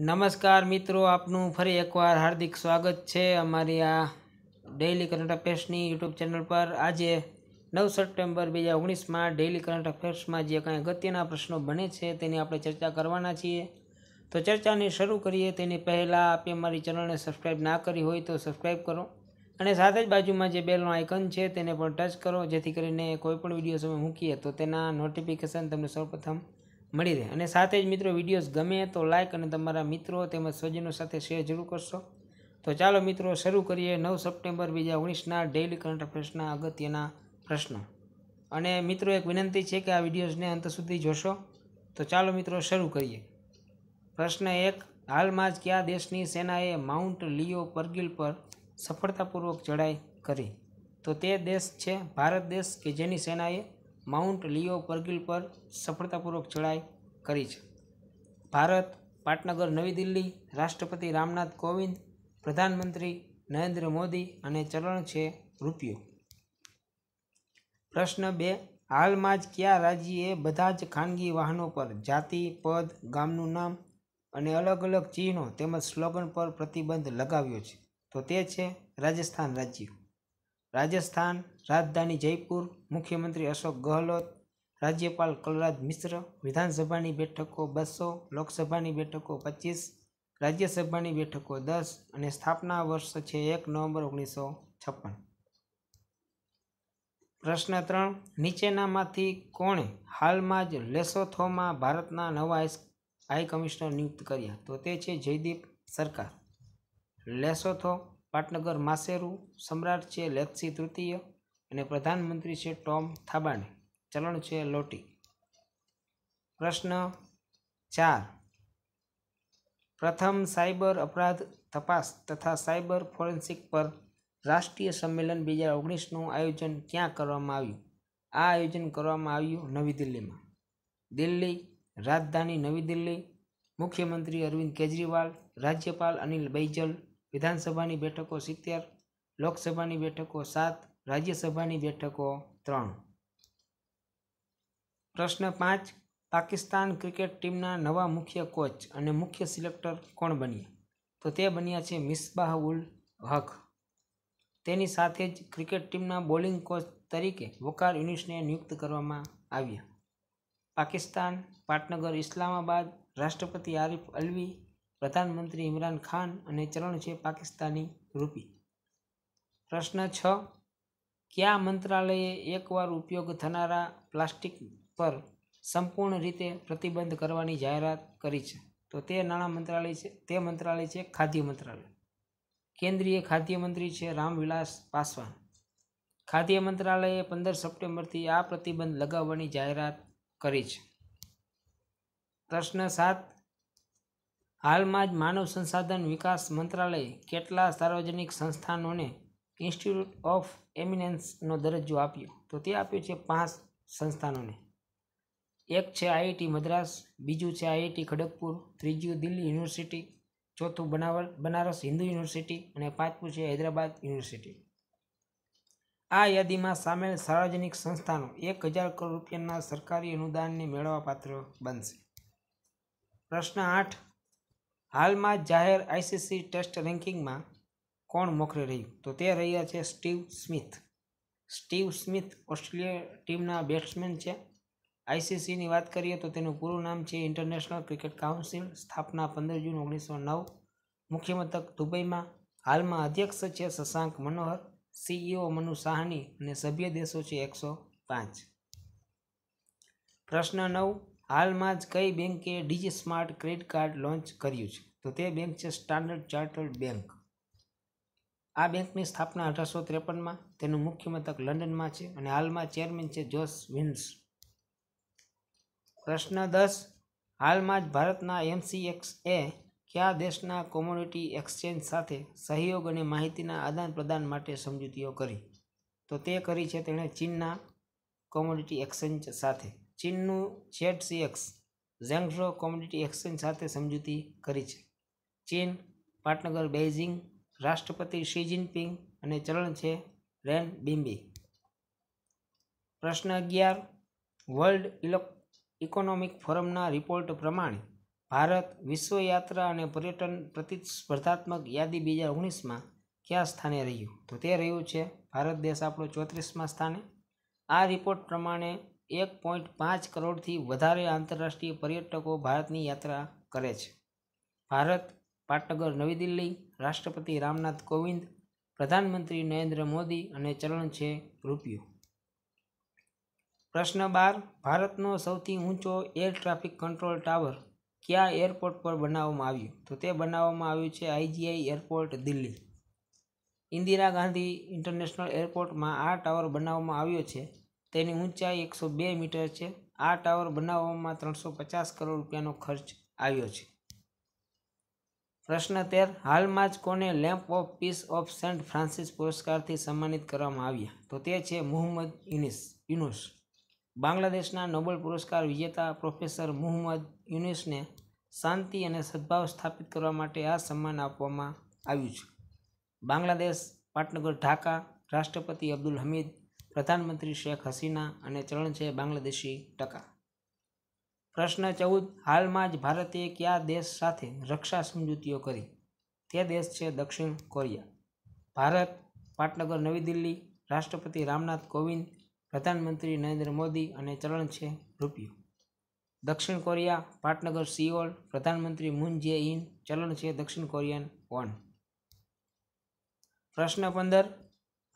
નમસ્કાર મિત્રો આપનું ફરી એકવાર હાર્દિક સ્વાગત છે અમારી આ ડેઈલી કરંટ અફેર્સની યુટ્યુબ ચેનલ પર આજે નવ સપ્ટેમ્બર બે હજાર ઓગણીસમાં ડેઇલી કરંટ અફેર્સમાં જે કાંઈ અગત્યના પ્રશ્નો બને છે તેની આપણે ચર્ચા કરવાના છીએ તો ચર્ચાની શરૂ કરીએ તેની પહેલાં આપે અમારી ચેનલને સબસ્ક્રાઈબ ના કરી હોય તો સબસ્ક્રાઈબ કરો અને સાથે જ બાજુમાં જે બેલનું આઇકન છે તેને પણ ટચ કરો જેથી કરીને કોઈપણ વિડીયો અમે મૂકીએ તો તેના નોટિફિકેશન તમને સૌપ્રથમ મળી રહે અને સાથે જ મિત્રો વિડીયોઝ ગમે તો લાઇક અને તમારા મિત્રો તેમજ સ્વજનો સાથે શેર જરૂર કરશો તો ચાલો મિત્રો શરૂ કરીએ નવ સપ્ટેમ્બર બીજા ઓગણીસના ડેઇલી કરંટ અફેર્સના અગત્યના પ્રશ્નો અને મિત્રો એક વિનંતી છે કે આ વિડીયોઝને અંત સુધી જોશો તો ચાલો મિત્રો શરૂ કરીએ પ્રશ્ન એક હાલમાં જ કયા દેશની સેનાએ માઉન્ટ લિયો પરગિલ પર સફળતાપૂર્વક ચડાઈ કરી તો તે દેશ છે ભારત દેશ કે જેની સેનાએ માઉન્ટ લિયો પરગિલ પર સફળતાપૂર્વક ચડાઈ કરી છે ભારત પાટનગર નવી દિલ્હી રાષ્ટ્રપતિ રામનાથ કોવિંદ પ્રધાનમંત્રી નરેન્દ્ર મોદી અને ચલણ છે રૂપિયો પ્રશ્ન બે હાલમાં જ કયા રાજ્યએ બધા જ ખાનગી વાહનો પર જાતિ પદ ગામનું નામ અને અલગ અલગ ચિહ્નો તેમજ સ્લોગન પર પ્રતિબંધ લગાવ્યો છે તો તે છે રાજસ્થાન રાજ્ય રાજસ્થાન રાજધાની જયપુર મુખ્યમંત્રી અશોક ગહલોત રાજ્યપાલ કલરાજ મિશ્ર વિધાનસભાની બેઠકો બસો લોકસભાની બેઠકો પચીસ રાજ્યસભાની બેઠકો દસ અને સ્થાપના વર્ષ છે એક નવેમ્બર ઓગણીસો છપ્પન પ્રશ્ન ત્રણ નીચેનામાંથી કોણે હાલમાં જ લેસોથોમાં ભારતના નવા હાઈ કમિશનર નિયુક્ત કર્યા તો તે છે જયદીપ સરકાર લેસોથો પાટનગર માસેરુ સમ્રાટ છે લેત્સી તૃતીય અને પ્રધાનમંત્રી છે ટોમ થાબાને ચલણ છે લોટી પ્રશ્ન ચાર પ્રથમ સાયબર અપરાધ તપાસ તથા સાયબર ફોરેન્સિક પર રાષ્ટ્રીય સંમેલન બે હજાર ઓગણીસનું આયોજન ક્યાં કરવામાં આવ્યું આ આયોજન કરવામાં આવ્યું નવી દિલ્હીમાં દિલ્હી રાજધાની નવી દિલ્હી મુખ્યમંત્રી અરવિંદ કેજરીવાલ રાજ્યપાલ અનિલ બૈજલ વિધાનસભાની બેઠકો સિત્તેર લોકસભાની બેઠકો સાત રાજ્યસભાની બેઠકો ત્રણ પ્રશ્ન પાંચ પાકિસ્તાન ક્રિકેટ ટીમના નવા મુખ્ય કોચ અને મુખ્ય સિલેક્ટર કોણ બન્યા તો તે બન્યા છે મિસબાહ ઉલ હક તેની સાથે જ ક્રિકેટ ટીમના બોલિંગ કોચ તરીકે વકાર યુનિસને નિયુક્ત કરવામાં આવ્યા પાકિસ્તાન પાટનગર ઇસ્લામાબાદ રાષ્ટ્રપતિ આરિફ અલવી પ્રધાનમંત્રી ઇમરાન ખાન અને ચલણ છે પાકિસ્તાની રૂપી પ્રશ્ન છ કયા મંત્રાલયે એકવાર ઉપયોગ થનારા પ્લાસ્ટિક પર સંપૂર્ણ રીતે પ્રતિબંધ કરવાની જાહેરાત કરી છે તો તે નાણાં મંત્રાલય છે તે મંત્રાલય છે ખાદ્ય મંત્રાલય કેન્દ્રીય ખાદ્ય મંત્રી છે રામવિલાસ પાસવાન ખાદ્ય મંત્રાલયે પંદર સપ્ટેમ્બરથી આ પ્રતિબંધ લગાવવાની જાહેરાત કરી છે પ્રશ્ન સાત હાલમાં જ માનવ સંસાધન વિકાસ મંત્રાલયે કેટલા સાર્વજનિક સંસ્થાનોને ઇન્સ્ટિટ્યૂટ ઓફ એમિનેન્સનો દરજ્જો આપ્યો તો તે આપ્યું છે પાંચ સંસ્થાનોને એક છે આઈઆઈટી મદ્રાસ બીજું છે આઈઆઈટી ખડગપુર ત્રીજું દિલ્હી યુનિવર્સિટી ચોથું બનાવર બનારસ હિન્દુ યુનિવર્સિટી અને પાંચમું છે હૈદરાબાદ યુનિવર્સિટી આ યાદીમાં સામેલ સાર્વજનિક સંસ્થાનો એક હજાર કરોડ રૂપિયાના સરકારી અનુદાનને મેળવવાપાત્ર બનશે પ્રશ્ન આઠ હાલમાં જાહેર આઈસીસી ટેસ્ટ રેન્કિંગમાં કોણ મોખરે રહ્યું તો તે રહ્યા છે Steve Smith Steve Smith Australia ટીમના બેટ્સમેન છે આઈસીસીની વાત કરીએ તો તેનું પૂરું નામ છે ઇન્ટરનેશનલ ક્રિકેટ કાઉન્સિલ સ્થાપના પંદર જૂન ઓગણીસો નવ મુખ્યમથક દુબઈમાં હાલમાં અધ્યક્ષ છે શશાંક મનોહર સીઈઓ મનુ સાહની અને સભ્ય દેશો છે એકસો પાંચ પ્રશ્ન નવ હાલમાં જ કઈ બેન્કે DG smart credit card launch કર્યું છે તો તે બેંક છે સ્ટાન્ડર્ડ ચાર્ટર્ડ બેંક આ બેંકની સ્થાપના અઢારસો ત્રેપનમાં તેનું મુખ્ય મથક લંડનમાં છે અને હાલમાં ચેરમેન છે જોસ વિન્સ પ્રશ્ન દસ હાલમાં જ ભારતના એમસીએક્સ એ કયા દેશના કોમોડિટી એક્સચેન્જ સાથે સહયોગ અને માહિતીના આદાન પ્રદાન માટે સમજૂતીઓ કરી તો તે કરી છે તેણે ચીનના કોમોડિટી એક્સચેન્જ સાથે ચીનનું એક્સ ઝેંગઝો કોમ્યુનિટી એક્સચેન્જ સાથે સમજૂતી કરી છે ચીન પાટનગર બેઇજિંગ રાષ્ટ્રપતિ શી જિનપિંગ અને ચલણ છે રેન બિમ્બી પ્રશ્ન અગિયાર વર્લ્ડ ઇલો ઇકોનોમિક ફોરમના રિપોર્ટ પ્રમાણે ભારત વિશ્વ યાત્રા અને પર્યટન પ્રતિસ્પર્ધાત્મક યાદી બે હજાર ઓગણીસમાં કયા સ્થાને રહ્યું તો તે રહ્યું છે ભારત દેશ આપણો ચોત્રીસમાં સ્થાને આ રિપોર્ટ પ્રમાણે એક પોઈન્ટ પાંચ કરોડથી વધારે આંતરરાષ્ટ્રીય પર્યટકો ભારતની યાત્રા કરે છે ભારત પાટનગર નવી દિલ્હી રાષ્ટ્રપતિ રામનાથ કોવિંદ પ્રધાનમંત્રી નરેન્દ્ર મોદી અને ચલણ છે રૂપિયો પ્રશ્ન બાર ભારતનો સૌથી ઊંચો એર ટ્રાફિક કંટ્રોલ ટાવર કયા એરપોર્ટ પર બનાવવામાં આવ્યું તો તે બનાવવામાં આવ્યું છે IGI airport Delhi Indira Gandhi international એરપોર્ટમાં આ ટાવર બનાવવામાં આવ્યો છે તેની ઊંચાઈ એકસો બે મીટર છે આ ટાવર બનાવવામાં ત્રણસો પચાસ કરોડ રૂપિયાનો ખર્ચ આવ્યો છે પ્રશ્ન તેર હાલમાં જ કોને lamp of peace of Saint Francis પુરસ્કારથી સન્માનિત કરવામાં આવ્યા તો તે છે મોહમ્મદ યુનિસ યુનુસ બાંગ્લાદેશના નોબેલ પુરસ્કાર વિજેતા પ્રોફેસર મોહમ્મદ યુનિસને શાંતિ અને સદભાવ સ્થાપિત કરવા માટે આ સન્માન આપવામાં આવ્યું છે બાંગ્લાદેશ પાટનગર ઢાકા રાષ્ટ્રપતિ અબ્દુલ હમીદ પ્રધાનમંત્રી શેખ હસીના અને ચલણ છે બાંગ્લાદેશી ટકા પ્રશ્ન ચૌદ હાલમાં જ ભારતે કયા દેશ સાથે રક્ષા સમજૂતીઓ કરી તે દેશ છે દક્ષિણ કોરિયા ભારત પાટનગર નવી દિલ્હી રાષ્ટ્રપતિ રામનાથ કોવિંદ પ્રધાનમંત્રી નરેન્દ્ર મોદી અને ચલણ છે રૂપિયો દક્ષિણ કોરિયા પાટનગર સિયોલ પ્રધાનમંત્રી મૂન જે ઇન ચલણ છે દક્ષિણ કોરિયન વોન પ્રશ્ન પંદર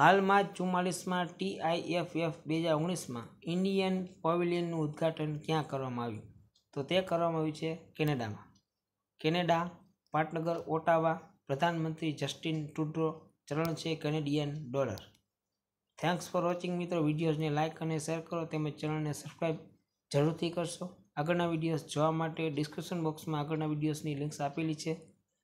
હાલમાં જ ચુમ્માલીસમાં ટીઆઈએફએફ બે હજાર ઓગણીસમાં ઇન્ડિયન પવેલિયનનું ઉદ્ઘાટન ક્યાં કરવામાં આવ્યું તો તે કરવામાં આવ્યું છે કેનેડામાં કેનેડા પાટનગર ઓટાવા પ્રધાનમંત્રી જસ્ટિન ટુડ્રો ચલણ છે Canadian dollar thanks for watching મિત્રો વિડીયોઝને લાઇક અને શેર કરો તેમજ ચેનલને સબસ્ક્રાઈબ જરૂરથી કરશો આગળના વિડીયોઝ જોવા માટે ડિસ્ક્રિપ્શન બોક્સમાં આગળના વિડીયોઝની લિંક્સ આપેલી છે